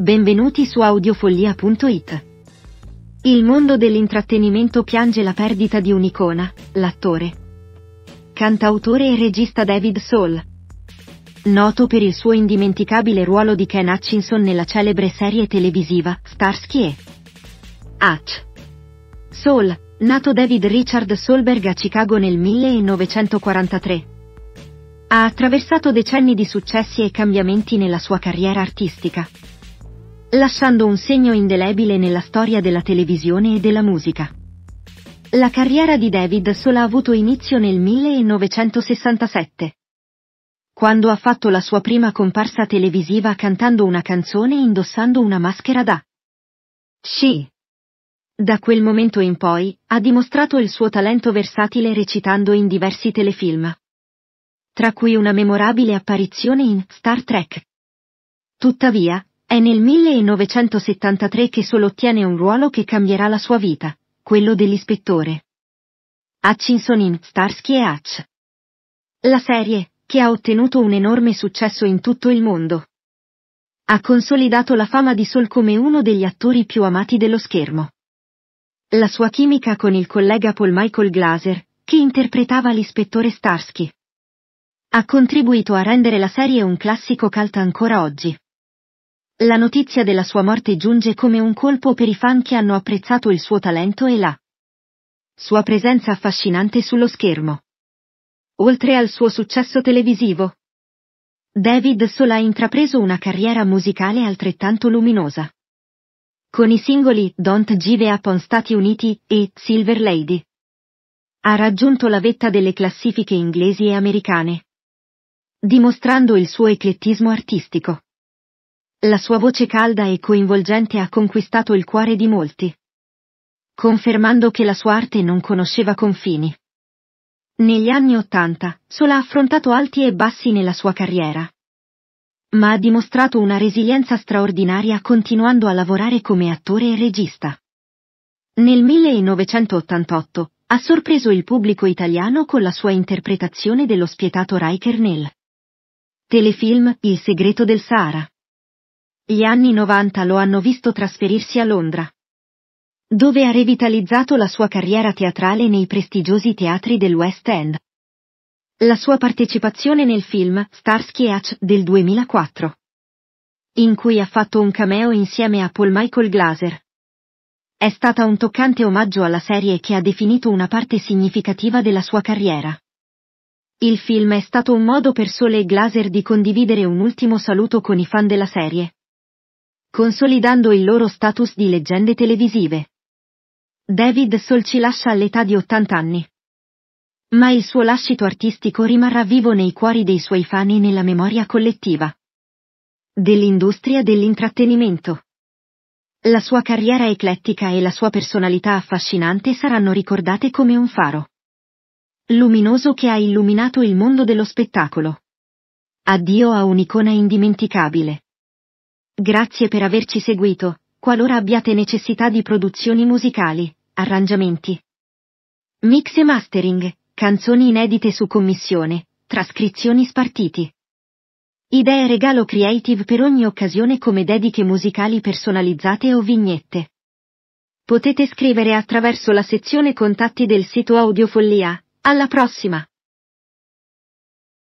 Benvenuti su audiofollia.it. Il mondo dell'intrattenimento piange la perdita di un'icona, l'attore. Cantautore e regista David Soul. Noto per il suo indimenticabile ruolo di Ken Hutchinson nella celebre serie televisiva Starsky e Hutch. Soul, nato David Richard Solberg a Chicago nel 1943. Ha attraversato decenni di successi e cambiamenti nella sua carriera artistica, lasciando un segno indelebile nella storia della televisione e della musica. La carriera di David Sola ha avuto inizio nel 1967, quando ha fatto la sua prima comparsa televisiva cantando una canzone e indossando una maschera da She. Da quel momento in poi, ha dimostrato il suo talento versatile recitando in diversi telefilm. Tra cui una memorabile apparizione in Star Trek. Tuttavia, è nel 1973 che Sol ottiene un ruolo che cambierà la sua vita, quello dell'ispettore. Hutchinson in Starsky e Hutch. La serie, che ha ottenuto un enorme successo in tutto il mondo. Ha consolidato la fama di Sol come uno degli attori più amati dello schermo. La sua chimica con il collega Paul Michael Glaser, che interpretava l'ispettore Starsky. Ha contribuito a rendere la serie un classico cult ancora oggi. La notizia della sua morte giunge come un colpo per i fan che hanno apprezzato il suo talento e la sua presenza affascinante sullo schermo. Oltre al suo successo televisivo, David Sol ha intrapreso una carriera musicale altrettanto luminosa. Con i singoli Don't Give Up on Stati Uniti e Silver Lady ha raggiunto la vetta delle classifiche inglesi e americane, dimostrando il suo eclettismo artistico. La sua voce calda e coinvolgente ha conquistato il cuore di molti, confermando che la sua arte non conosceva confini. Negli anni Ottanta, Sola ha affrontato alti e bassi nella sua carriera, ma ha dimostrato una resilienza straordinaria continuando a lavorare come attore e regista. Nel 1988 ha sorpreso il pubblico italiano con la sua interpretazione dello spietato Riker nel telefilm Il segreto del Sahara. Gli anni 90 lo hanno visto trasferirsi a Londra, dove ha revitalizzato la sua carriera teatrale nei prestigiosi teatri del West End. La sua partecipazione nel film Starsky e Hatch del 2004, in cui ha fatto un cameo insieme a Paul Michael Glaser. È stata un toccante omaggio alla serie che ha definito una parte significativa della sua carriera. Il film è stato un modo per Sole e Glaser di condividere un ultimo saluto con i fan della serie, consolidando il loro status di leggende televisive. David Sol ci lascia all'età di 80 anni. Ma il suo lascito artistico rimarrà vivo nei cuori dei suoi fan e nella memoria collettiva. Dell'industria dell'intrattenimento. La sua carriera eclettica e la sua personalità affascinante saranno ricordate come un faro. Luminoso che ha illuminato il mondo dello spettacolo. Addio a un'icona indimenticabile. Grazie per averci seguito, qualora abbiate necessità di produzioni musicali, arrangiamenti. Mix e mastering, canzoni inedite su commissione, trascrizioni spartiti. Idee regalo creative per ogni occasione come dediche musicali personalizzate o vignette. Potete scrivere attraverso la sezione contatti del sito Audiofollia. Alla prossima!